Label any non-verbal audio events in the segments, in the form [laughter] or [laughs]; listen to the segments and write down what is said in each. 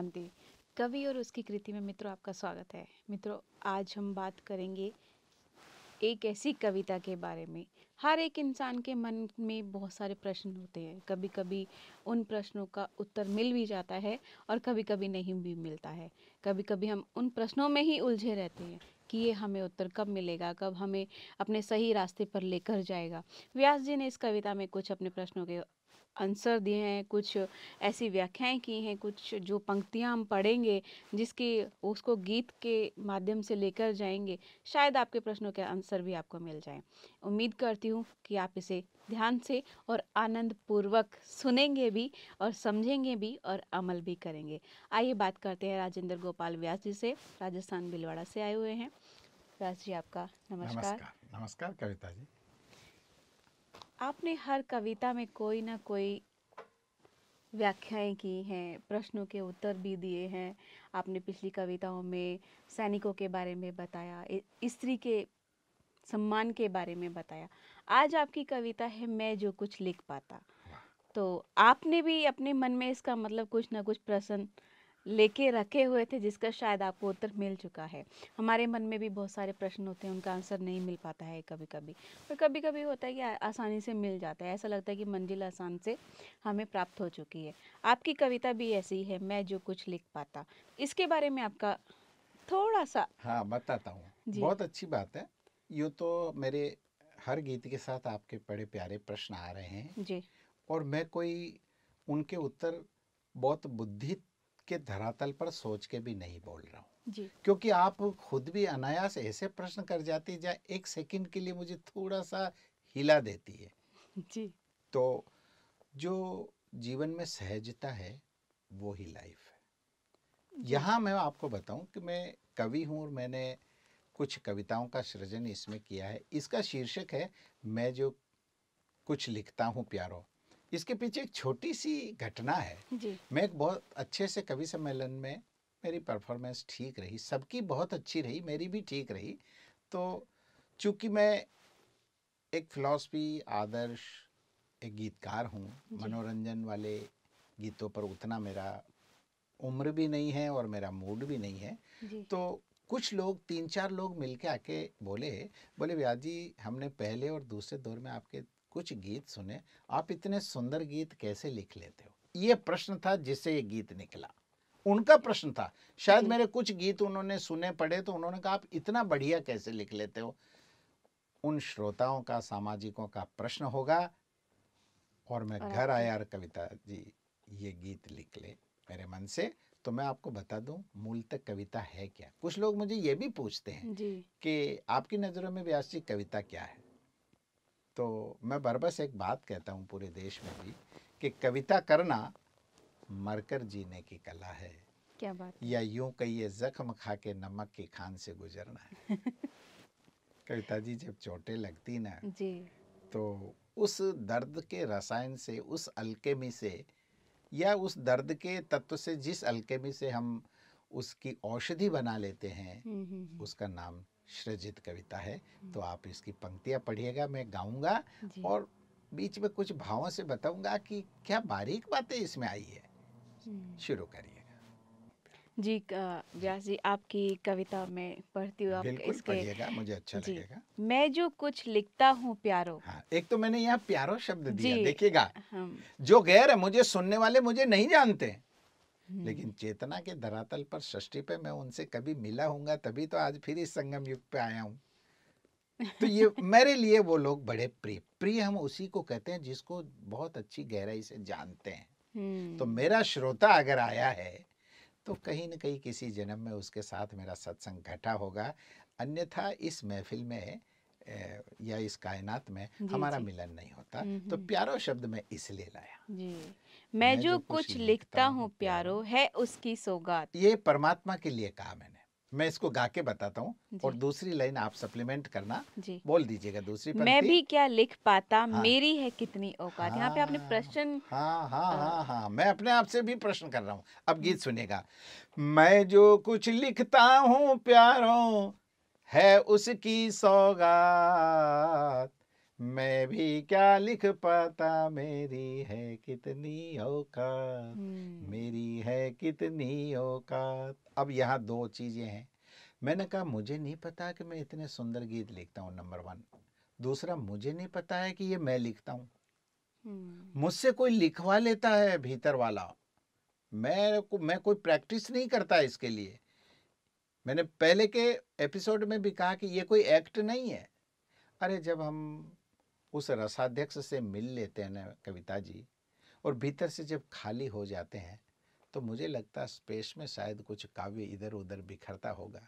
शांति कवि और उसकी कृति में मित्रों आपका स्वागत है मित्रों आज हम बात करेंगे एक ऐसी कविता के बारे में हर एक इंसान के मन में बहुत सारे प्रश्न होते हैं कभी कभी उन प्रश्नों का उत्तर मिल भी जाता है और कभी कभी नहीं भी मिलता है कभी कभी हम उन प्रश्नों में ही उलझे रहते हैं कि ये हमें उत्तर कब मिलेगा कब हमें अपने सही रास्ते पर लेकर जाएगा व्यास जी ने इस कविता में कुछ अपने प्रश्नों के आंसर दिए हैं कुछ ऐसी व्याख्याएं की हैं कुछ जो पंक्तियां हम पढ़ेंगे जिसकी उसको गीत के माध्यम से लेकर जाएंगे शायद आपके प्रश्नों के आंसर भी आपको मिल जाए उम्मीद करती हूँ कि आप इसे ध्यान से और आनंद पूर्वक सुनेंगे भी और समझेंगे भी और अमल भी करेंगे आइए बात करते हैं राजेंद्र गोपाल व्यास जी से राजस्थान भिलवाड़ा से आए हुए हैं व्यास जी आपका नमस्कार नमस्कार, नमस्कार कविता जी आपने हर कविता में कोई ना कोई व्याख्याएं की हैं प्रश्नों के उत्तर भी दिए हैं आपने पिछली कविताओं में सैनिकों के बारे में बताया स्त्री के सम्मान के बारे में बताया आज आपकी कविता है मैं जो कुछ लिख पाता तो आपने भी अपने मन में इसका मतलब कुछ ना कुछ प्रश्न लेके रखे हुए थे जिसका शायद आपको उत्तर मिल चुका है हमारे मन में भी बहुत सारे प्रश्न होते हैं उनका आंसर नहीं मिल पाता है कभी कभी और कभी कभी होता है कि आसानी से मिल जाता है ऐसा लगता है कि मंजिल आसान से हमें प्राप्त हो चुकी है आपकी कविता भी ऐसी है मैं जो कुछ लिख पाता इसके बारे में आपका थोड़ा सा हाँ बताता हूँ बहुत अच्छी बात है यूँ तो मेरे हर गीत के साथ आपके बड़े प्यारे प्रश्न आ रहे हैं जी और मैं कोई उनके उत्तर बहुत बुद्धि के धरातल पर सोच के भी नहीं बोल रहा हूँ क्योंकि आप खुद भी अनायास ऐसे प्रश्न कर जाती है जहाँ एक सेकंड के लिए मुझे थोड़ा सा हिला देती है जी तो जो जीवन में सहजता है वो ही लाइफ है यहाँ मैं आपको बताऊं कि मैं कवि हूँ और मैंने कुछ कविताओं का सृजन इसमें किया है इसका शीर्षक है मैं जो कुछ लिखता हूँ प्यारो इसके पीछे एक छोटी सी घटना है जी। मैं एक बहुत अच्छे से कवि सम्मेलन में मेरी परफॉर्मेंस ठीक रही सबकी बहुत अच्छी रही मेरी भी ठीक रही तो चूँकि मैं एक फिलॉसफी आदर्श एक गीतकार हूँ मनोरंजन वाले गीतों पर उतना मेरा उम्र भी नहीं है और मेरा मूड भी नहीं है तो कुछ लोग तीन चार लोग मिलके आके बोले बोले व्याजी जी हमने पहले और दूसरे दौर में आपके कुछ गीत सुने आप इतने सुंदर गीत कैसे लिख लेते हो ये प्रश्न था जिससे ये गीत निकला उनका प्रश्न था शायद मेरे कुछ गीत उन्होंने सुने पड़े तो उन्होंने कहा आप इतना बढ़िया कैसे लिख लेते हो उन श्रोताओं का सामाजिकों का प्रश्न होगा और मैं घर आया और कविता जी ये गीत लिख ले मेरे मन से तो मैं आपको बता दूं मूल तक कविता है क्या कुछ लोग मुझे ये भी पूछते हैं कि आपकी नज़रों में व्यास जी कविता क्या है तो मैं बरबस एक बात कहता हूँ पूरे देश में भी कि कविता करना मरकर जीने की कला है क्या बात या यूं कहिए जख्म खा के नमक की खान से गुजरना है [laughs] कविता जी जब चोटें लगती ना जी तो उस दर्द के रसायन से उस अल्केमी से या उस दर्द के तत्व से जिस अल्केमी से हम उसकी औषधि बना लेते हैं हम्म, हम्म, हम्म। उसका नाम सृजित कविता है हम्म। तो आप इसकी पंक्तियाँ पढ़िएगा मैं गाऊँगा और बीच में कुछ भावों से बताऊंगा कि क्या बारीक बातें इसमें आई है हम्म। शुरू करिएगा जी व्यास जी आपकी कविता में पढ़ती हूँ इसके मुझे अच्छा लगेगा मैं जो कुछ लिखता हूँ प्यारो हाँ, एक तो मैंने यहाँ प्यारो शब्द दिया देखिएगा जो गैर है मुझे सुनने वाले मुझे नहीं जानते लेकिन हम्म। चेतना के धरातल पर सृष्टि पे मैं उनसे कभी मिला हूंगा तभी तो आज फिर इस संगम युग पे आया हूँ तो ये [laughs] मेरे लिए वो लोग बड़े प्रिय प्रिय हम उसी को कहते हैं जिसको बहुत अच्छी गहराई से जानते हैं तो हम्म। मेरा श्रोता अगर आया है तो कहीं ना कहीं किसी जन्म में उसके साथ मेरा सत्संग घटा होगा अन्यथा इस महफिल में या इस कायनात में हमारा मिलन नहीं होता नहीं। हम्म, तो हम्म। प्यारो शब्द में इसलिए लाया जी मैं मैं जो, जो कुछ लिखता हूँ प्यारो है उसकी सौगात ये परमात्मा के लिए कहा मैंने मैं इसको गा के बताता हूँ और दूसरी लाइन आप सप्लीमेंट करना बोल दीजिएगा दूसरी मैं भी क्या लिख पाता हाँ, मेरी है कितनी औकात यहाँ पे आपने हाँ। प्रश्न हाँ, हाँ हाँ हाँ हाँ मैं अपने आप से भी प्रश्न कर रहा हूँ अब गीत हम्म। सुनेगा मैं जो कुछ लिखता हूँ प्यारो है उसकी सौगात मैं भी क्या लिख पाता मेरी है कितनी औकात हम्म। मेरी है कितनी औकात अब यहाँ दो चीज़ें हैं मैंने कहा मुझे नहीं पता कि मैं इतने सुंदर गीत लिखता हूँ नंबर वन दूसरा मुझे नहीं पता है कि ये मैं लिखता हूँ हम्म। मुझसे कोई लिखवा लेता है भीतर वाला मैं मैं कोई प्रैक्टिस नहीं करता इसके लिए मैंने पहले के एपिसोड में भी कहा कि ये कोई एक्ट नहीं है अरे जब हम उस रसाध्यक्ष से मिल लेते हैं ना कविता जी और भीतर से जब खाली हो जाते हैं तो मुझे लगता स्पेस में शायद कुछ काव्य इधर उधर बिखरता होगा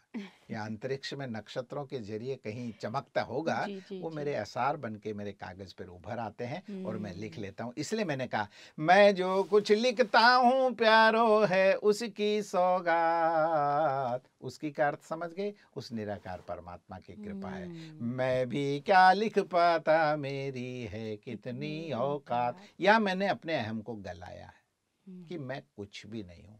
या [laughs] अंतरिक्ष में नक्षत्रों के जरिए कहीं चमकता होगा जी, जी, वो जी. मेरे आसार बन के मेरे कागज पर उभर आते हैं और मैं लिख हम्म। लेता हूँ इसलिए मैंने कहा मैं जो कुछ लिखता हूँ प्यारो है उसकी सौगात उसकी का अर्थ समझ गए उस निराकार परमात्मा की कृपा है मैं हम्म। भी क्या लिख पाता मेरी है कितनी औकात या मैंने अपने अहम को गलाया है हम्म। कि मैं कुछ भी नहीं हूँ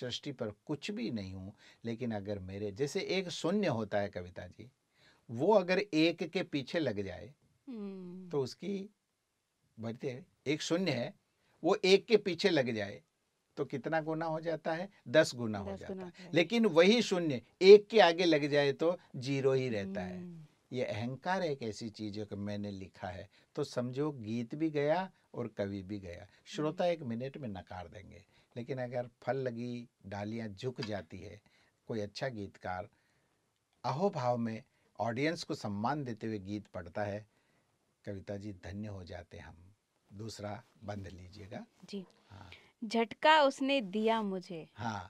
सृष्टि पर कुछ भी नहीं हूँ लेकिन अगर मेरे जैसे एक शून्य होता है कविता जी वो अगर एक के पीछे लग जाए हम्म। तो उसकी बढ़ते एक शून्य है वो एक के पीछे लग जाए तो कितना गुना हो जाता है दस गुना दस हो जाता है।, है लेकिन वही शून्य एक के आगे लग जाए तो जीरो ही रहता है हम्म। ये अहंकार एक ऐसी चीज है कि मैंने लिखा है तो समझो गीत भी गया और कभी भी गया श्रोता एक मिनट में नकार देंगे लेकिन अगर फल लगी डालियाँ झुक जाती है कोई अच्छा गीतकार अहोभाव में ऑडियंस को सम्मान देते हुए गीत पढ़ता है कविता जी धन्य हो जाते हम दूसरा बंद लीजिएगा जी हाँ झटका उसने दिया मुझे हाँ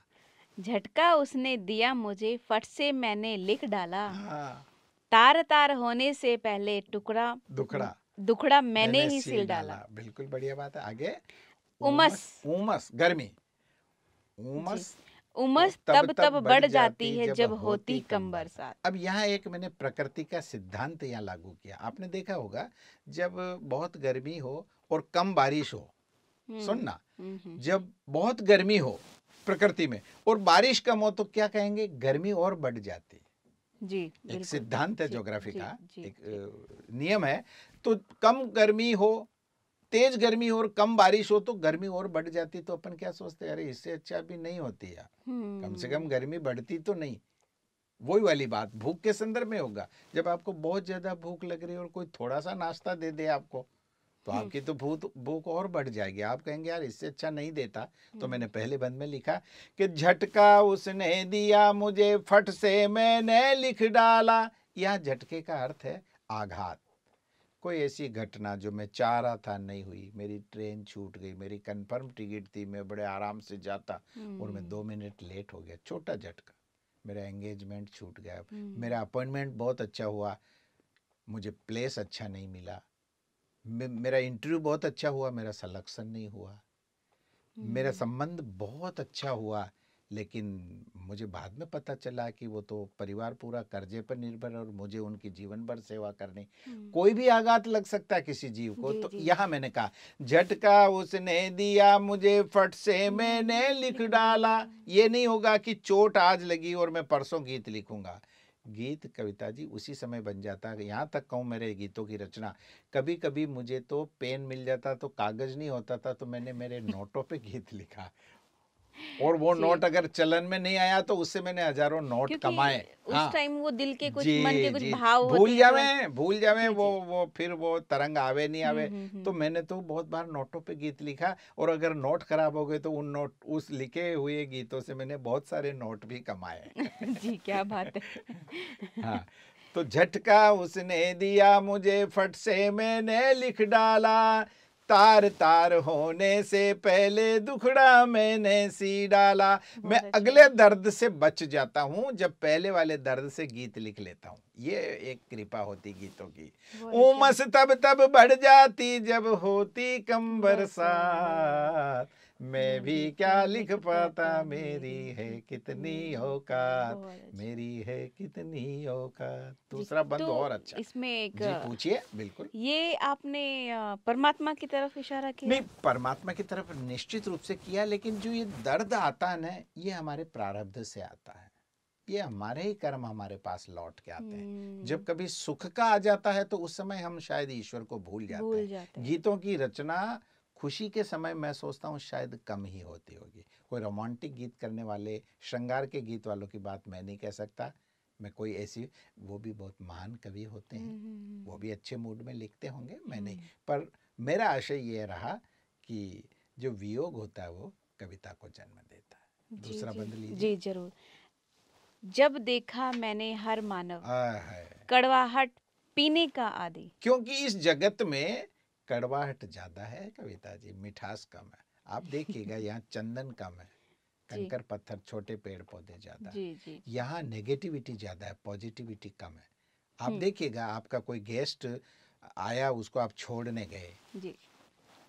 झटका उसने दिया मुझे फट से मैंने लिख डाला हाँ। तार तार होने से पहले टुकड़ा दुकड़ा दुखड़ा मैंने ही सिल डाला बिल्कुल बढ़िया बात है आगे उमस उमस गर्मी उमस उमस तो तब तब बढ़ जाती है जब होती कम बरसात अब यहाँ एक मैंने प्रकृति का सिद्धांत यहाँ लागू किया आपने देखा होगा जब बहुत गर्मी हो और कम बारिश हो हम्म, सुनना हम्म, हम्म। जब बहुत गर्मी हो प्रकृति में और बारिश कम हो तो क्या कहेंगे गर्मी और बढ़ जाती जी एक सिद्धांत है ज्योग्राफी का एक नियम है तो कम गर्मी हो तेज गर्मी और कम बारिश हो तो गर्मी और बढ़ जाती तो अपन क्या सोचते हैं अरे इससे अच्छा भी नहीं होती यार कम से कम हम्म। गर्मी बढ़ती तो नहीं वही वाली बात भूख के संदर्भ में होगा जब आपको बहुत ज्यादा भूख लग रही है और कोई थोड़ा सा नाश्ता दे दे आपको तो हम्म। आपकी तो भूत भूख और बढ़ जाएगी आप कहेंगे यार इससे अच्छा नहीं देता तो हम्म। मैंने पहले बंद में लिखा कि झटका उसने दिया मुझे फट से मैंने लिख डाला यह झटके का अर्थ है आघात कोई ऐसी घटना जो मैं चाह रहा था नहीं हुई मेरी ट्रेन छूट गई मेरी कंफर्म टिकट थी मैं बड़े आराम से जाता और मैं हम्म। दो मिनट लेट हो गया छोटा झटका मेरा एंगेजमेंट छूट गया मेरा अपॉइंटमेंट बहुत अच्छा हुआ मुझे प्लेस अच्छा नहीं मिला मे, मेरा इंटरव्यू बहुत अच्छा हुआ मेरा सलेक्शन नहीं हुआ मेरा हम्म। संबंध बहुत अच्छा हुआ लेकिन मुझे बाद में पता चला कि वो तो परिवार पूरा कर्जे पर निर्भर और मुझे उनकी जीवन भर सेवा करनी हम्म। कोई भी आघात लग सकता है किसी जीव को जी, तो यहाँ मैंने कहा झटका उसने दिया मुझे फट से मैंने लिख डाला हम्म। ये नहीं होगा कि चोट आज लगी और मैं परसों गीत लिखूंगा गीत कविता जी उसी समय बन जाता है यहाँ तक कहूँ मेरे गीतों की रचना कभी कभी मुझे तो पेन मिल जाता तो कागज़ नहीं होता था तो मैंने मेरे नोटों पे गीत लिखा और वो नोट अगर चलन में नहीं आया तो उससे मैंने हजारों नोट कमाए उस हाँ। टाइम वो दिल के कुछ मन के कुछ भाव तो- भूल जावे भूल जावे वो वो फिर वो तरंग आवे नहीं हम्म, आवे हम्म, हम्म। तो मैंने तो बहुत बार नोटों पे गीत लिखा और अगर नोट खराब हो गए तो उन नोट उस लिखे हुए गीतों से मैंने बहुत सारे नोट भी कमाए [laughs] जी क्या बात है [laughs] हाँ तो झटका उसने दिया मुझे फट से मैंने लिख डाला तार तार होने से पहले दुखड़ा मैंने सी डाला मैं अगले दर्द से बच जाता हूँ जब पहले वाले दर्द से गीत लिख लेता हूँ ये एक कृपा होती गीतों की उमस तब तब बढ़ जाती जब होती कम बरसात मैं भी क्या लिख पाता मेरी है कितनी औकात मेरी है कितनी औकात दूसरा बंद तो और अच्छा इसमें एक पूछिए बिल्कुल ये आपने परमात्मा की तरफ इशारा किया नहीं परमात्मा की तरफ निश्चित रूप से किया लेकिन जो ये दर्द आता है ना ये हमारे प्रारब्ध से आता है ये हमारे ही कर्म हमारे पास लौट के आते हैं जब हम्म। कभी सुख का आ जाता है तो उस समय हम शायद ईश्वर को भूल जाते, भूल जाते हैं गीतों की रचना खुशी के समय मैं सोचता हूँ शायद कम ही होती होगी कोई रोमांटिक गीत करने वाले श्रृंगार के गीत वालों की बात मैं नहीं कह सकता मैं कोई ऐसी वो भी बहुत महान कवि होते हैं हम्म, हम्म, हम्म। वो भी अच्छे मूड में लिखते होंगे मैं नहीं पर मेरा आशय ये रहा कि जो वियोग होता है वो कविता को जन्म देता है दूसरा बंद लीजिए जी जरूर जब देखा मैंने हर मानव कड़वाहट पीने का आदि क्योंकि इस जगत में कड़वाहट ज़्यादा है कविता जी मिठास कम है आप देखिएगा [laughs] यहाँ चंदन कम है कंकर पत्थर छोटे पेड़ पौधे ज़्यादा यहाँ नेगेटिविटी ज़्यादा है पॉजिटिविटी कम है आप हम्म। देखिएगा आपका कोई गेस्ट आया उसको आप छोड़ने गए जी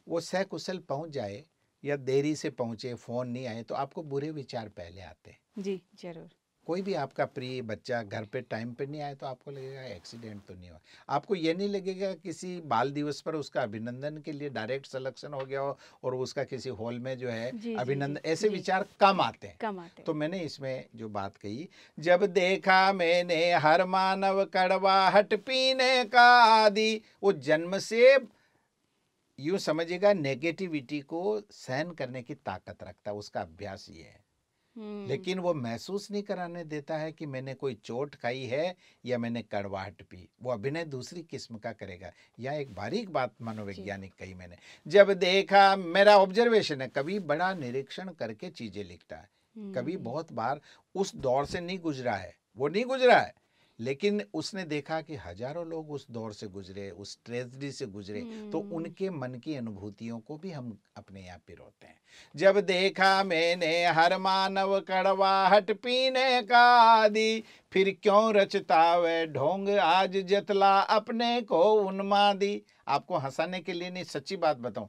वो सहकुशल पहुंच जाए या देरी से पहुंचे फोन नहीं आए तो आपको बुरे विचार पहले आते हैं जी जरूर कोई भी आपका प्रिय बच्चा घर पे टाइम पे नहीं आए तो आपको लगेगा एक्सीडेंट तो नहीं हुआ आपको ये नहीं लगेगा किसी बाल दिवस पर उसका अभिनंदन के लिए डायरेक्ट सिलेक्शन हो गया हो और उसका किसी हॉल में जो है अभिनंदन ऐसे विचार कम आते हैं कम आते तो मैंने इसमें जो बात कही जब देखा मैंने हर मानव कड़वा हट पीने का आदि वो जन्म से यूँ समझेगा नेगेटिविटी को सहन करने की ताकत रखता है उसका अभ्यास ये है हम्म। लेकिन वो महसूस नहीं कराने देता है कि मैंने कोई चोट खाई है या मैंने कड़वाहट पी वो अभिनय दूसरी किस्म का करेगा यह एक बारीक बात मनोवैज्ञानिक कही मैंने जब देखा मेरा ऑब्जर्वेशन है कभी बड़ा निरीक्षण करके चीजें लिखता है कभी हम्म। बहुत बार उस दौर से नहीं गुजरा है वो नहीं गुजरा है लेकिन उसने देखा कि हजारों लोग उस दौर से गुजरे उस ट्रेजडी से गुजरे तो हम्म। उनके मन की अनुभूतियों को भी हम अपने यहाँ पिरोते हैं जब देखा मैंने हर मानव हट पीने का आदि फिर क्यों रचता वे ढोंग आज जतला अपने को उन्मादी आपको हंसाने के लिए नहीं सच्ची बात बताऊं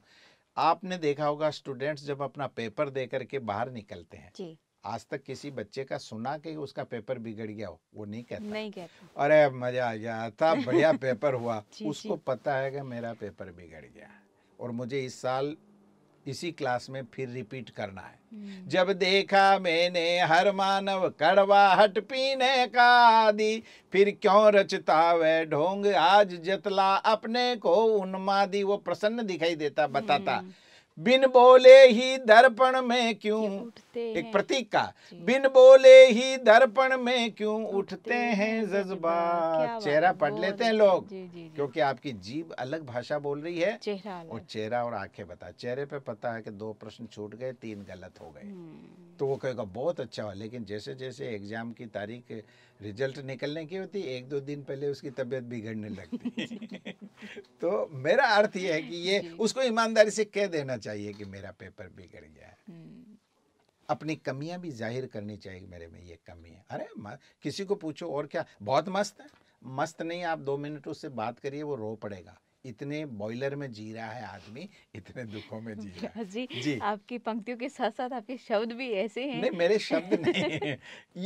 आपने देखा होगा स्टूडेंट्स जब अपना पेपर दे करके बाहर निकलते हैं जी। आज तक किसी बच्चे का सुना कि उसका पेपर बिगड़ गया हो वो नहीं कहता नहीं कहता अरे मजा आ गया था बढ़िया पेपर हुआ [laughs] जी, उसको जी. पता है कि मेरा पेपर बिगड़ गया और मुझे इस साल इसी क्लास में फिर रिपीट करना है हम्म। जब देखा मैंने हर मानव कड़वा हट पीने का आदि फिर क्यों रचता वह ढोंग आज जतला अपने को उन्मादी वो प्रसन्न दिखाई देता बताता हम्म। बिन बोले ही दर्पण में क्यों एक प्रतीक का बिन बोले ही दर्पण में क्यों उठते हैं जज्बा चेहरा पढ़ लेते हैं लोग जी, जी, जी। क्योंकि आपकी जीव अलग भाषा बोल रही है चेहरा और चेहरा और आंखें बता चेहरे पे पता है कि दो प्रश्न छूट गए तीन गलत हो गए हम्म। तो वो कहेगा बहुत अच्छा हुआ लेकिन जैसे जैसे एग्जाम की तारीख रिजल्ट निकलने की होती एक दो दिन पहले उसकी तबीयत बिगड़ने लगती तो मेरा अर्थ यह है कि ये उसको ईमानदारी से कह देना चाहिए कि मेरा पेपर बिगड़ गया है हम्म। अपनी कमियां भी जाहिर करनी चाहिए मेरे में ये कमी है अरे किसी को पूछो और क्या बहुत मस्त है मस्त नहीं आप दो मिनट उससे बात करिए वो रो पड़ेगा इतने बॉयलर में जी रहा है आदमी इतने दुखों में जी रहा है जी, जी आपकी पंक्तियों के साथ साथ आपके शब्द भी ऐसे हैं नहीं मेरे शब्द नहीं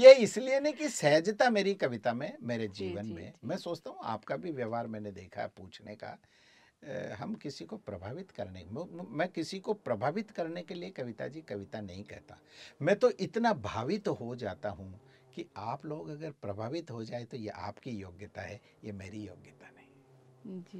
ये इसलिए नहीं कि सहजता मेरी कविता में मेरे जीवन जी, में जी, मैं सोचता हूँ आपका भी व्यवहार मैंने देखा पूछने का हम किसी को प्रभावित करने मैं किसी को प्रभावित करने के लिए कविता जी कविता नहीं कहता मैं तो इतना भावित तो हो जाता हूँ कि आप लोग अगर प्रभावित हो जाए तो ये आपकी योग्यता है ये मेरी योग्यता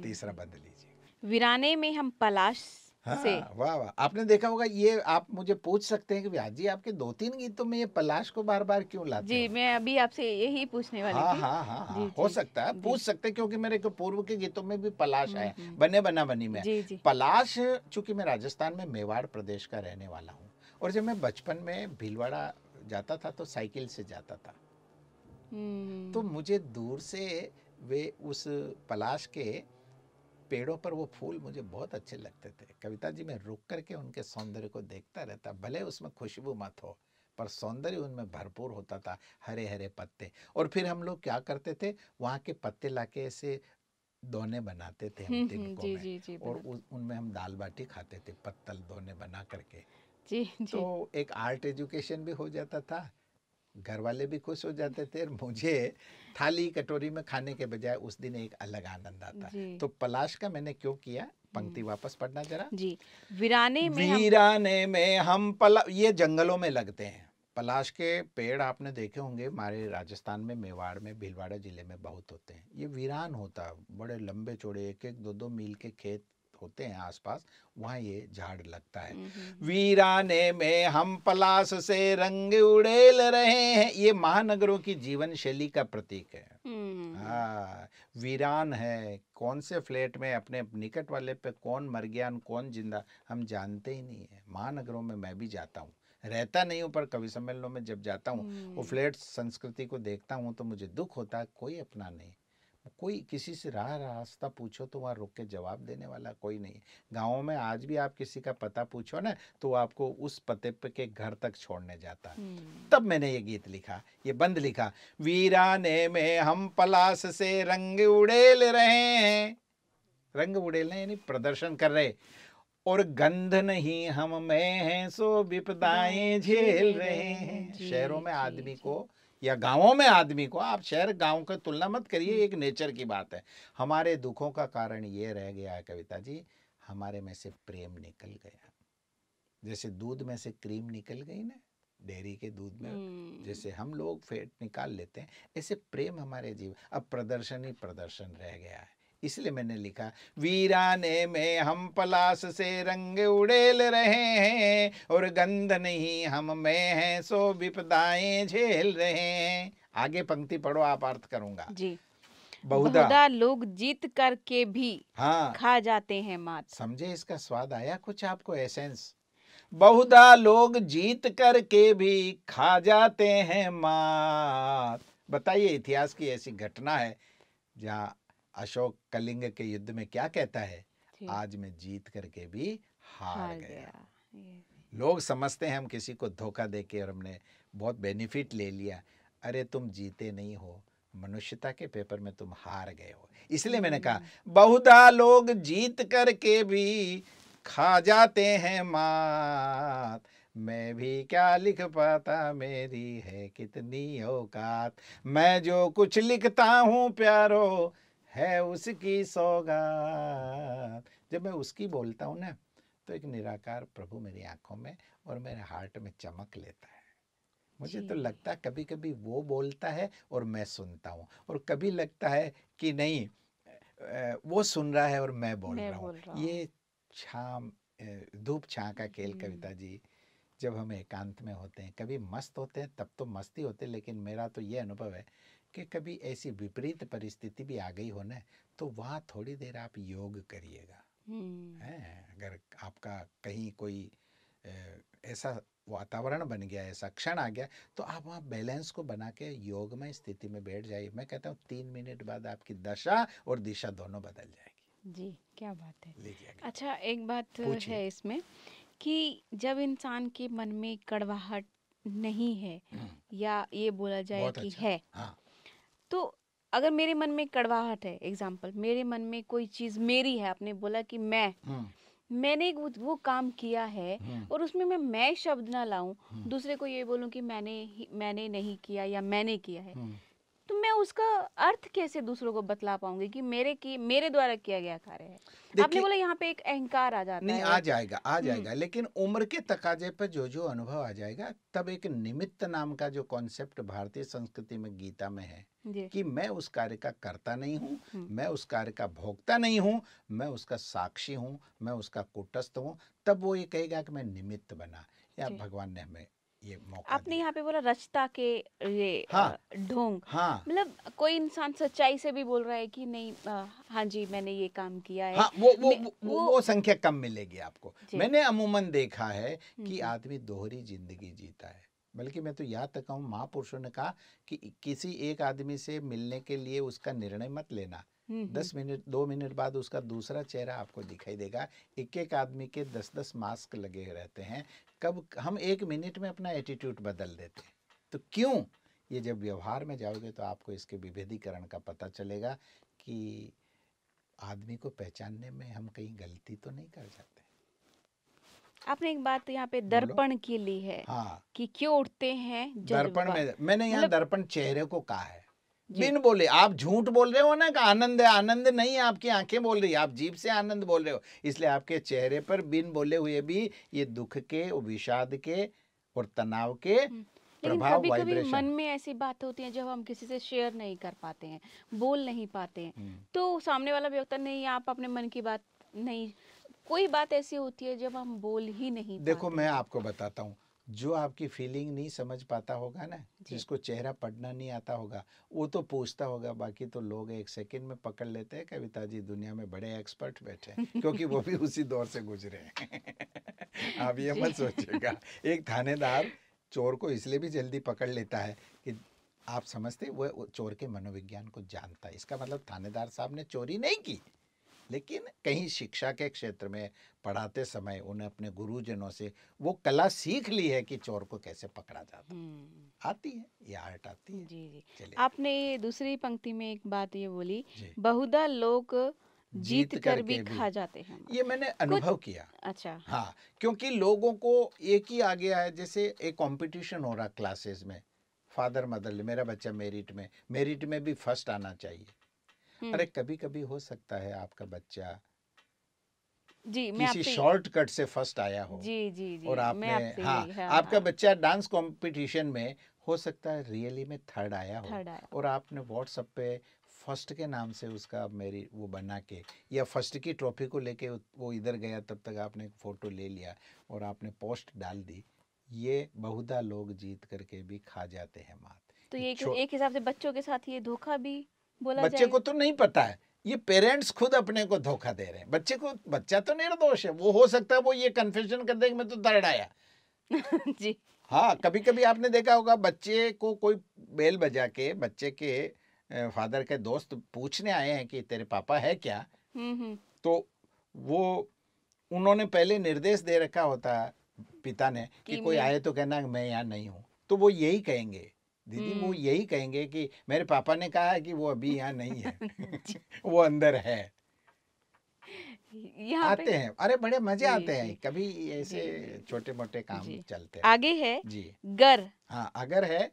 तीसरा बंद लीजिए वीराने में हम पलाश हाँ, वाह वाह आपने देखा होगा ये आप मुझे पूछ सकते हैं कि व्यास जी आपके दो तीन गीतों में ये पलाश को बार बार क्यों लाते जी मैं अभी आपसे यही पूछने वाली हाँ, थी हाँ हाँ हाँ जी, हो जी, सकता है पूछ सकते हैं क्योंकि मेरे को पूर्व के गीतों में भी पलाश हम्म, हम्म। है बने बना बनी में जी, जी, पलाश चूंकि मैं राजस्थान में मेवाड़ प्रदेश का रहने वाला हूँ और जब मैं बचपन में भीलवाड़ा जाता था तो साइकिल से जाता था हम्म। तो मुझे दूर से वे उस पलाश के पेड़ों पर वो फूल मुझे बहुत अच्छे लगते थे कविता जी मैं रुक करके उनके सौंदर्य को देखता रहता भले उसमें खुशबू मत हो पर सौंदर्य उनमें भरपूर होता था हरे हरे पत्ते और फिर हम लोग क्या करते थे वहाँ के पत्ते लाके ऐसे दोने बनाते थे हम हम्म, हम्म, जी, में जी, जी, और उनमें हम दाल बाटी खाते थे पत्तल दोने बना करके जी, जी. तो एक आर्ट एजुकेशन भी हो जाता था घर वाले भी खुश हो जाते थे और मुझे थाली कटोरी में खाने के बजाय उस दिन एक अलग आनंद आता है तो पलाश का मैंने क्यों किया पंक्ति हम्म। वापस पढ़ना जरा जी वीराने में वीराने हम... में हम पला ये जंगलों में लगते हैं पलाश के पेड़ आपने देखे होंगे हमारे राजस्थान में मेवाड़ में भीलवाड़ा जिले में बहुत होते हैं ये वीरान होता बड़े लंबे चौड़े एक एक दो दो मील के खेत होते हैं आसपास वहाँ ये झाड़ लगता है वीराने में हम पलास से रंग उड़ेल रहे हैं ये महानगरों की जीवन शैली का प्रतीक है हाँ वीरान है कौन से फ्लैट में अपने निकट वाले पे कौन मर गया कौन जिंदा हम जानते ही नहीं है महानगरों में मैं भी जाता हूँ रहता नहीं हूँ पर कवि सम्मेलनों में जब जाता हूँ वो फ्लैट संस्कृति को देखता हूँ तो मुझे दुख होता है कोई अपना नहीं कोई किसी से राह रास्ता पूछो तो वहाँ रुक के जवाब देने वाला कोई नहीं है गाँव में आज भी आप किसी का पता पूछो ना तो आपको उस पते पे के घर तक छोड़ने जाता है हम्म। तब मैंने ये गीत लिखा ये बंद लिखा वीराने में हम पलास से रंग उड़ेल रहे हैं रंग उड़ेल रहे यानी प्रदर्शन कर रहे और गंध नहीं हम में हैं सो विपदाएं झेल रहे हैं शहरों में आदमी को या गांवों में आदमी को आप शहर गांव के तुलना मत करिए एक नेचर की बात है हमारे दुखों का कारण ये रह गया है कविता जी हमारे में से प्रेम निकल गया जैसे दूध में से क्रीम निकल गई ना डेयरी के दूध में जैसे हम लोग फेट निकाल लेते हैं ऐसे प्रेम हमारे जीवन अब प्रदर्शन ही प्रदर्शन रह गया है इसलिए मैंने लिखा वीराने में हम पलाश से रंग उड़ेल रहे हैं और गंध नहीं हम में हैं सो विपदाएं झेल रहे हैं आगे पंक्ति पढ़ो आप अर्थ करूंगा जी बहुदा, बहुदा लोग जीत करके भी हाँ खा जाते हैं मात समझे इसका स्वाद आया कुछ आपको एसेंस बहुधा लोग जीत करके भी खा जाते हैं मात बताइए इतिहास की ऐसी घटना है जहाँ अशोक कलिंग के युद्ध में क्या कहता है आज मैं जीत करके भी हार, हार गया, गया। लोग समझते हैं हम किसी को धोखा दे के और हमने बहुत बेनिफिट ले लिया अरे तुम जीते नहीं हो मनुष्यता के पेपर में तुम हार गए हो इसलिए मैंने कहा हम्म। बहुधा लोग जीत करके भी खा जाते हैं मात मैं भी क्या लिख पाता मेरी है कितनी औकात मैं जो कुछ लिखता हूँ प्यारो है उसकी सौगात जब मैं उसकी बोलता हूँ ना तो एक निराकार प्रभु मेरी आंखों में और मेरे हार्ट में चमक लेता है मुझे तो लगता है कभी कभी वो बोलता है और मैं सुनता हूँ और कभी लगता है कि नहीं वो सुन रहा है और मैं बोल मैं रहा हूँ ये छाम धूप छा का खेल कविता हम्म। जी जब हम एकांत में होते हैं कभी मस्त होते हैं तब तो मस्ती होते लेकिन मेरा तो ये अनुभव है कि कभी ऐसी विपरीत परिस्थिति भी आ गई हो ना तो वहाँ थोड़ी देर आप योग करिएगा हम्म। है अगर आपका कहीं कोई ऐसा वातावरण बन गया ऐसा क्षण आ गया तो आप वहाँ बैलेंस को बना के योगमय स्थिति में बैठ जाइए मैं कहता हूँ तीन मिनट बाद आपकी दशा और दिशा दोनों बदल जाएगी जी क्या बात है अच्छा एक बात है इसमें कि जब इंसान के मन में कड़वाहट नहीं है हम्म। या ये बोला जाए कि अच्छा, है हाँ। तो अगर मेरे मन में कड़वाहट है एग्जाम्पल मेरे मन में कोई चीज़ मेरी है आपने बोला कि मैं मैंने वो, वो काम किया है और उसमें मैं मैं शब्द ना लाऊं दूसरे को ये बोलूं कि मैंने मैंने नहीं किया या मैंने किया है तो मैं उसका अर्थ कैसे दूसरों को बतला पाऊंगी कि मेरे की मेरे द्वारा किया गया कार्य है आपने बोला यहाँ पे एक अहंकार आ जाता नहीं है आ जाएगा आ हम्म। जाएगा लेकिन उम्र के तकाजे पर जो जो अनुभव आ जाएगा तब एक निमित्त नाम का जो कॉन्सेप्ट भारतीय संस्कृति में गीता में है कि मैं उस कार्य का करता नहीं हूँ हम्म। मैं उस कार्य का भोगता नहीं हूँ मैं उसका साक्षी हूँ मैं उसका कुटस्थ हूँ तब वो ये कहेगा कि मैं निमित्त बना या भगवान ने हमें ये मौका आपने यहाँ पे बोला रचता के ये हाँ। ढोंग हाँ, हाँ, मतलब कोई इंसान सच्चाई से भी बोल रहा है कि नहीं आ, हाँ जी मैंने ये काम किया है हाँ, वो, वो, वो, वो वो संख्या कम मिलेगी आपको मैंने अमूमन देखा है कि हम्म। आदमी दोहरी जिंदगी जीता है बल्कि मैं तो याद तक हूँ महापुरुषों ने कहा कि किसी एक आदमी से मिलने के लिए उसका निर्णय मत लेना हम्म, हम्म। दस मिनट दो मिनट बाद उसका दूसरा चेहरा आपको दिखाई देगा एक एक आदमी के दस दस मास्क लगे रहते हैं कब हम एक मिनट में अपना एटीट्यूड बदल देते हैं तो क्यों ये जब व्यवहार में जाओगे तो आपको इसके विभेदीकरण का पता चलेगा कि आदमी को पहचानने में हम कहीं गलती तो नहीं कर जाते आपने एक बात यहाँ पे दर्पण की ली है हाँ कि क्यों उठते हैं दर्पण में मैंने यहाँ मतलब दर्पण चेहरे को कहा है बिन बोले आप झूठ बोल रहे हो ना कि आनंद है आनंद नहीं आपकी आंखें बोल रही आप जीभ से आनंद बोल रहे हो इसलिए आपके चेहरे पर बिन बोले हुए भी ये दुख के विषाद के और तनाव के हम्म। प्रभाव कभी कभी मन में ऐसी बात होती है जब हम किसी से शेयर नहीं कर पाते हैं बोल नहीं पाते हैं हम्म। तो सामने वाला व्यक्ति नहीं आप अपने मन की बात नहीं कोई बात ऐसी होती है जब हम बोल ही नहीं देखो मैं आपको बताता हूँ जो आपकी फीलिंग नहीं समझ पाता होगा ना जिसको चेहरा पढ़ना नहीं आता होगा वो तो पूछता होगा बाकी तो लोग एक सेकंड में पकड़ लेते हैं कविता जी दुनिया में बड़े एक्सपर्ट बैठे हैं क्योंकि वो भी उसी दौर से गुजरे हैं आप ये मत सोचिएगा एक थानेदार चोर को इसलिए भी जल्दी पकड़ लेता है कि आप समझते वह चोर के मनोविज्ञान को जानता है इसका मतलब थानेदार साहब ने चोरी नहीं की लेकिन कहीं शिक्षा के क्षेत्र में पढ़ाते समय उन्हें अपने गुरुजनों से वो कला सीख ली है कि चोर को कैसे पकड़ा जाता हम्म। आती है ये आर्ट आती है जी जी आपने दूसरी पंक्ति में एक बात ये बोली बहुधा लोग जीत, जीत कर भी खा जाते हैं ये मैंने अनुभव किया अच्छा हाँ क्योंकि लोगों को एक ही आ गया है जैसे एक कंपटीशन हो रहा क्लासेस में फादर मदर मेरा बच्चा मेरिट में मेरिट में भी फर्स्ट आना चाहिए अरे हम्म। कभी कभी हो सकता है आपका बच्चा जी मैं किसी शॉर्टकट से फर्स्ट आया हो जी जी जी और आपने मैं आप हाँ, हाँ आपका हाँ. बच्चा डांस कंपटीशन में हो सकता है रियली में थर्ड आया हो थर्ड आया। और आपने व्हाट्सएप पे फर्स्ट के नाम से उसका मेरी वो बना के या फर्स्ट की ट्रॉफी को लेके वो इधर गया तब तक आपने एक फ़ोटो ले लिया और आपने पोस्ट डाल दी ये बहुधा लोग जीत करके भी खा जाते हैं मात तो ये एक हिसाब से बच्चों के साथ ये धोखा भी बोला बच्चे को तो नहीं पता है ये पेरेंट्स खुद अपने को धोखा दे रहे हैं बच्चे को बच्चा तो निर्दोष है वो हो सकता है वो ये कन्फ्यूजन कर दे कि मैं तो दर्ड आया [laughs] जी हाँ कभी कभी आपने देखा होगा बच्चे को कोई बेल बजा के बच्चे के फादर के दोस्त पूछने आए हैं कि तेरे पापा है क्या हम्म, हम्म। तो वो उन्होंने पहले निर्देश दे रखा होता पिता ने कि, कि कोई आए तो कहना मैं यहाँ नहीं हूँ तो वो यही कहेंगे दीदी वो हम्म। यही कहेंगे कि मेरे पापा ने कहा है कि वो अभी यहाँ नहीं है [laughs] [laughs] वो अंदर है यहाँ आते हैं अरे बड़े मजे आते हैं कभी ऐसे छोटे मोटे काम चलते हैं आगे है जी गर हाँ अगर है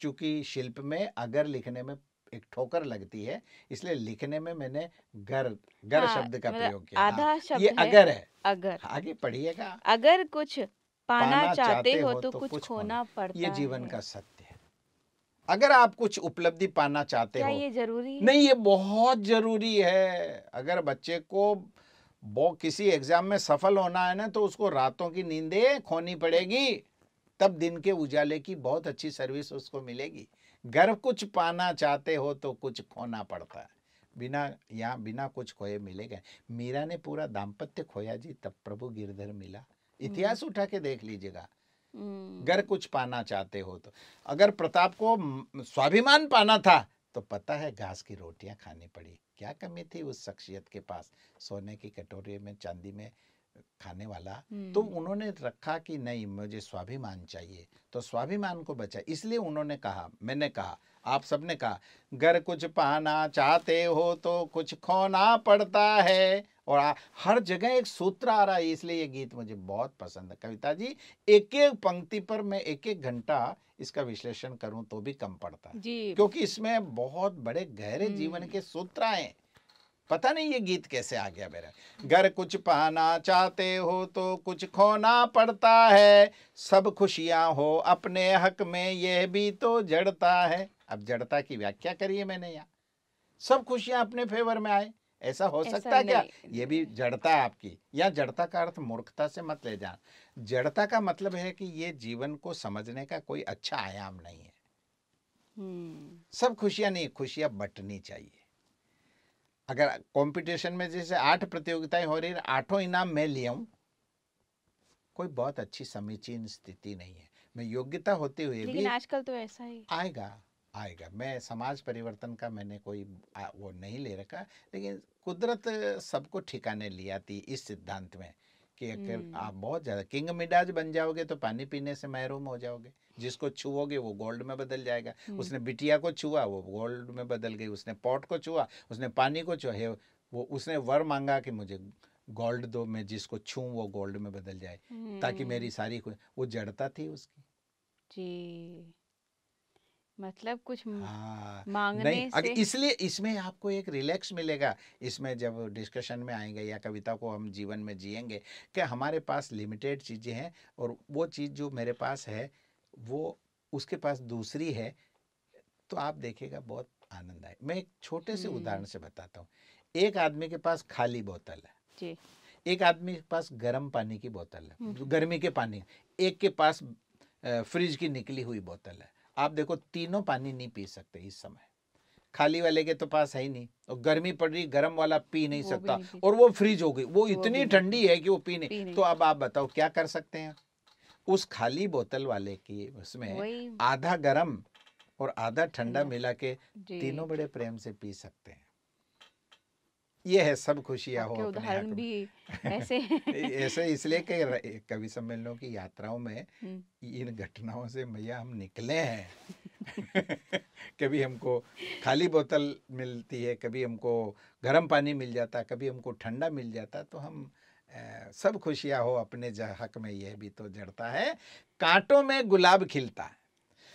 चूंकि शिल्प में अगर लिखने में एक ठोकर लगती है इसलिए लिखने में मैंने गर गर हाँ, शब्द का मतलब प्रयोग किया आधा हाँ, शब्द ये अगर है अगर आगे पढ़िएगा अगर कुछ पाना, पाना चाहते, चाहते हो तो, तो कुछ खोना पड़ता ये जीवन का सत्य अगर आप कुछ उपलब्धि पाना चाहते क्या हो ये जरूरी है? नहीं ये बहुत जरूरी है अगर बच्चे को वो किसी एग्जाम में सफल होना है ना तो उसको रातों की नींदे खोनी पड़ेगी तब दिन के उजाले की बहुत अच्छी सर्विस उसको मिलेगी गर्व कुछ पाना चाहते हो तो कुछ खोना पड़ता है बिना यहाँ बिना कुछ खोए मिलेगा मीरा ने पूरा दाम्पत्य खोया जी तब प्रभु गिरधर मिला इतिहास हम्म। उठा के देख लीजिएगा अगर हम्म। कुछ पाना चाहते हो तो अगर प्रताप को स्वाभिमान पाना था तो पता है घास की रोटियां खानी पड़ी क्या कमी थी उस शख्सियत के पास सोने की कटोरी में चांदी में खाने वाला हम्म। तो उन्होंने रखा कि नहीं मुझे स्वाभिमान चाहिए तो स्वाभिमान को बचा इसलिए उन्होंने कहा मैंने कहा आप सबने कहा घर कुछ पाना चाहते हो तो कुछ खोना पड़ता है और आ, हर जगह एक सूत्र आ रहा है इसलिए ये गीत मुझे बहुत पसंद है कविता जी एक एक पंक्ति पर मैं एक एक घंटा इसका विश्लेषण करूं तो भी कम पड़ता है क्योंकि इसमें बहुत बड़े गहरे जीवन हम्म। के सूत्र आए पता नहीं ये गीत कैसे आ गया मेरा घर कुछ पाना चाहते हो तो कुछ खोना पड़ता है सब खुशियां हो अपने हक में यह भी तो जड़ता है अब जड़ता की व्याख्या करिए मैंने यहाँ सब खुशियां अपने फेवर में आए ऐसा हो ऐसा सकता है क्या ये भी जड़ता है आपकी या जड़ता का अर्थ मूर्खता से मत ले जाना जड़ता का मतलब है कि ये जीवन को समझने का कोई अच्छा आयाम नहीं है हम्म। सब खुशियां नहीं खुशियां बटनी चाहिए अगर कंपटीशन में जैसे आठ प्रतियोगिताएं हो रही है आठों इनाम मैं लिया हूँ कोई बहुत अच्छी समीचीन स्थिति नहीं है मैं योग्यता होते हुए लेकिन आजकल तो ऐसा ही आएगा आएगा मैं समाज परिवर्तन का मैंने कोई वो नहीं ले रखा लेकिन कुदरत सबको ठिकाने ले आती इस सिद्धांत में कि अगर हम्म। आप बहुत ज़्यादा किंग मिडाज बन जाओगे तो पानी पीने से महरूम हो जाओगे जिसको छुओगे वो गोल्ड में बदल जाएगा हम्म। उसने बिटिया को छुआ वो गोल्ड में बदल गई उसने पॉट को छुआ उसने पानी को छुआ वो उसने वर मांगा कि मुझे गोल्ड दो मैं जिसको छू वो गोल्ड में बदल जाए ताकि हम्म। मेरी सारी वो जड़ता थी उसकी जी मतलब कुछ हाँ, मांगने नहीं, से इसलिए इसमें आपको एक रिलैक्स मिलेगा इसमें जब डिस्कशन में आएंगे या कविता को हम जीवन में जिएंगे कि हमारे पास लिमिटेड चीज़ें हैं और वो चीज़ जो मेरे पास है वो उसके पास दूसरी है तो आप देखेगा बहुत आनंद आए मैं एक छोटे से उदाहरण हम्म। से बताता हूँ एक आदमी के पास खाली बोतल है जी। एक आदमी के पास गर्म पानी की बोतल है हम्म। गर्मी के पानी एक के पास फ्रिज की निकली हुई बोतल है आप देखो तीनों पानी नहीं पी सकते इस समय खाली वाले के तो पास है ही नहीं और गर्मी पड़ रही गर्म वाला पी नहीं सकता नहीं और वो फ्रिज हो गई वो इतनी ठंडी है कि वो पी नहीं। तो अब आप बताओ क्या कर सकते हैं उस खाली बोतल वाले की उसमें आधा गर्म और आधा ठंडा मिला के तीनों बड़े प्रेम से पी सकते हैं ये है सब खुशियाँ हो उदाहरण भी [laughs] ऐसे ऐसे इसलिए कि कवि सम्मेलनों की यात्राओं में इन घटनाओं से मैया हम निकले हैं [laughs] कभी हमको खाली बोतल मिलती है कभी हमको गर्म पानी मिल जाता कभी हमको ठंडा मिल जाता तो हम सब खुशियाँ हो अपने हक में यह भी तो जड़ता है कांटों में गुलाब खिलता है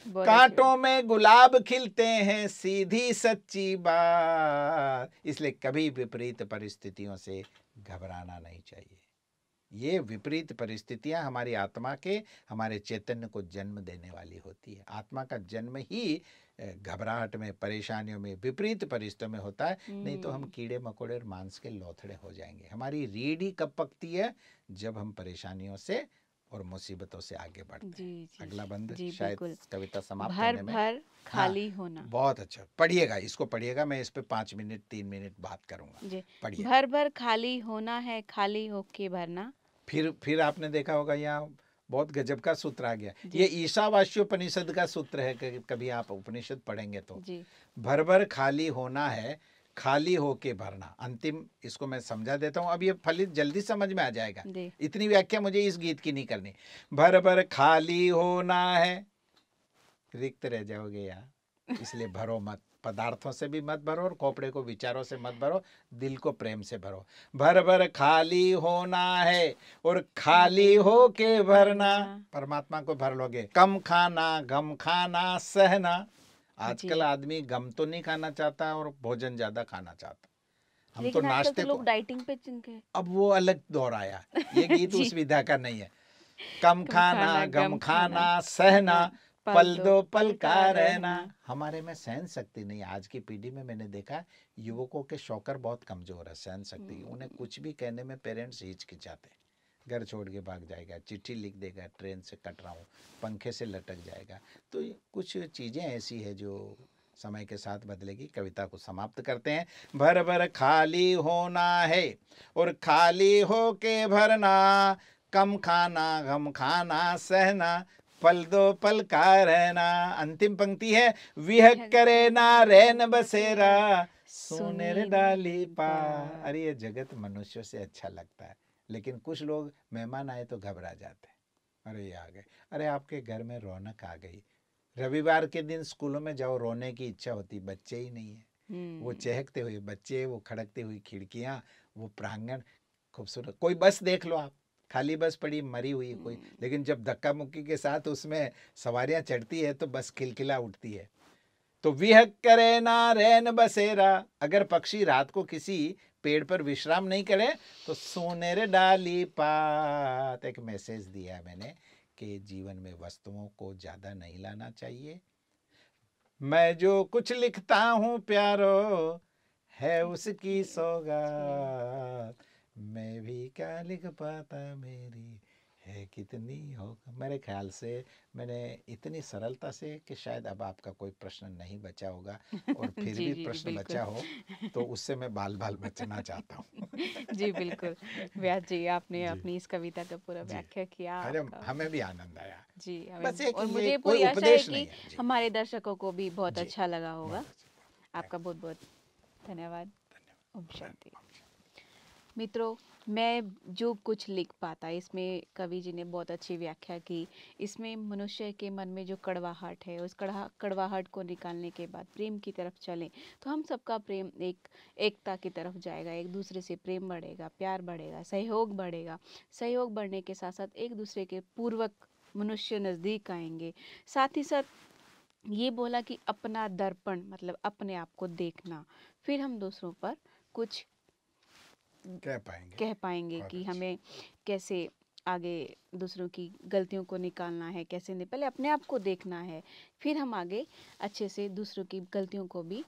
कांटों में गुलाब खिलते हैं सीधी सच्ची बात इसलिए कभी विपरीत परिस्थितियों से घबराना नहीं चाहिए ये विपरीत परिस्थितियां हमारी आत्मा के हमारे चैतन्य को जन्म देने वाली होती है आत्मा का जन्म ही घबराहट में परेशानियों में विपरीत परिस्थितियों में होता है नहीं तो हम हम्म। कीड़े मकोड़े और मांस के लौथड़े हो जाएंगे हमारी रीढ़ ही कब पकती है जब हम परेशानियों से और मुसीबतों से आगे बढ़ते जी, जी, अगला बंद जी, शायद कविता समाप्त भर, होने में भर हाँ। खाली हाँ, होना बहुत अच्छा पढ़िएगा इसको पढ़िएगा मैं इस पे पांच मिनट तीन मिनट बात करूंगा जी, भर भर खाली होना है खाली होके भरना फिर फिर आपने देखा होगा यहाँ बहुत गजब का सूत्र आ गया ये उपनिषद का सूत्र है कभी आप उपनिषद पढ़ेंगे तो भर भर खाली होना है खाली होके भरना अंतिम इसको मैं समझा देता हूँ अब ये फलित जल्दी समझ में आ जाएगा इतनी व्याख्या मुझे इस गीत की नहीं करनी भर भर खाली होना है रिक्त रह जाओगे यार इसलिए भरो मत पदार्थों से भी मत भरो और खोपड़े को विचारों से मत भरो दिल को प्रेम से भरो भर भर खाली होना है और खाली हो के भरना परमात्मा को भर लोगे कम खाना गम खाना सहना आजकल आदमी गम तो नहीं खाना चाहता और भोजन ज्यादा खाना चाहता हम तो, तो नाश्ते लोग डाइटिंग पे अब वो अलग दौर आया ये [laughs] गीत उस विधा का नहीं है कम खाना गम खाना सहना पल दो पल का रहना हमारे में सहन शक्ति नहीं आज की पीढ़ी में मैंने देखा युवकों के शौकर बहुत कमजोर है सहन शक्ति हम्म। उन्हें कुछ भी कहने में पेरेंट्स हिचकिचाते हैं घर छोड़ के भाग जाएगा चिट्ठी लिख देगा ट्रेन से कट रहा हूँ पंखे से लटक जाएगा तो कुछ चीज़ें ऐसी है जो समय के साथ बदलेगी कविता को समाप्त करते हैं भर भर खाली होना है और खाली हो के भरना कम खाना गम खाना सहना पल दो पल का रहना अंतिम पंक्ति है विह करे ना रैन बसेरा सुनेर डाली पा अरे ये जगत मनुष्य से अच्छा लगता है लेकिन कुछ लोग मेहमान आए तो घबरा जाते अरे ये आ गए अरे आपके घर में रौनक आ गई रविवार के दिन स्कूलों में जाओ रोने की इच्छा होती बच्चे ही नहीं है वो हम्म। चहकते हुए बच्चे वो खड़कते हुई खिड़कियाँ वो प्रांगण खूबसूरत कोई बस देख लो आप खाली बस पड़ी मरी हुई कोई हम्म। लेकिन जब धक्का मुक्की के साथ उसमें सवारियां चढ़ती है तो बस खिलखिला उठती है तो विहक करे ना रैन बसेरा अगर पक्षी रात को किसी पेड़ पर विश्राम नहीं करे तो सोनेर डाली पात एक मैसेज दिया मैंने कि जीवन में वस्तुओं को ज़्यादा नहीं लाना चाहिए मैं जो कुछ लिखता हूँ प्यारो है उसकी सौगात मैं भी क्या लिख पाता मेरी है कितनी हो मेरे ख्याल से मैंने इतनी सरलता से कि शायद अब आपका कोई प्रश्न नहीं बचा होगा और [laughs] फिर भी प्रश्न बचा हो तो उससे मैं बाल बाल बचना चाहता हूँ [laughs] जी बिल्कुल व्यास जी आपने जी, अपनी इस कविता का पूरा व्याख्या किया अरे हमें भी आनंद आया जी बस एक और मुझे पूरी आशा है कि हमारे दर्शकों को भी बहुत अच्छा लगा होगा अच्छा। आपका बहुत बहुत धन्यवाद ओम शांति मित्रों मैं जो कुछ लिख पाता इसमें कवि जी ने बहुत अच्छी व्याख्या की इसमें मनुष्य के मन में जो कड़वाहट है उस कड़ा कड़वाहट को निकालने के बाद प्रेम की तरफ चलें तो हम सबका प्रेम एक एकता की तरफ जाएगा एक दूसरे से प्रेम बढ़ेगा प्यार बढ़ेगा सहयोग बढ़ेगा सहयोग बढ़ने के साथ साथ एक दूसरे के पूर्वक मनुष्य नज़दीक आएंगे साथ ही साथ ये बोला कि अपना दर्पण मतलब अपने आप को देखना फिर हम दूसरों पर कुछ कह पाएंगे कह पाएंगे कि हमें कैसे आगे दूसरों की गलतियों को निकालना है कैसे नहीं पहले अपने आप को देखना है फिर हम आगे अच्छे से दूसरों की गलतियों को भी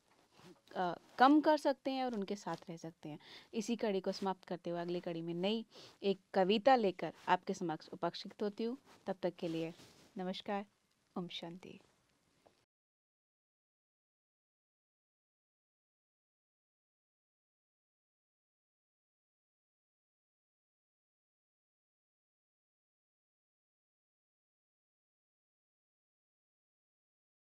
आ, कम कर सकते हैं और उनके साथ रह सकते हैं इसी कड़ी को समाप्त करते हुए अगली कड़ी में नई एक कविता लेकर आपके समक्ष उपेक्षित होती हूँ तब तक के लिए नमस्कार ओम शांति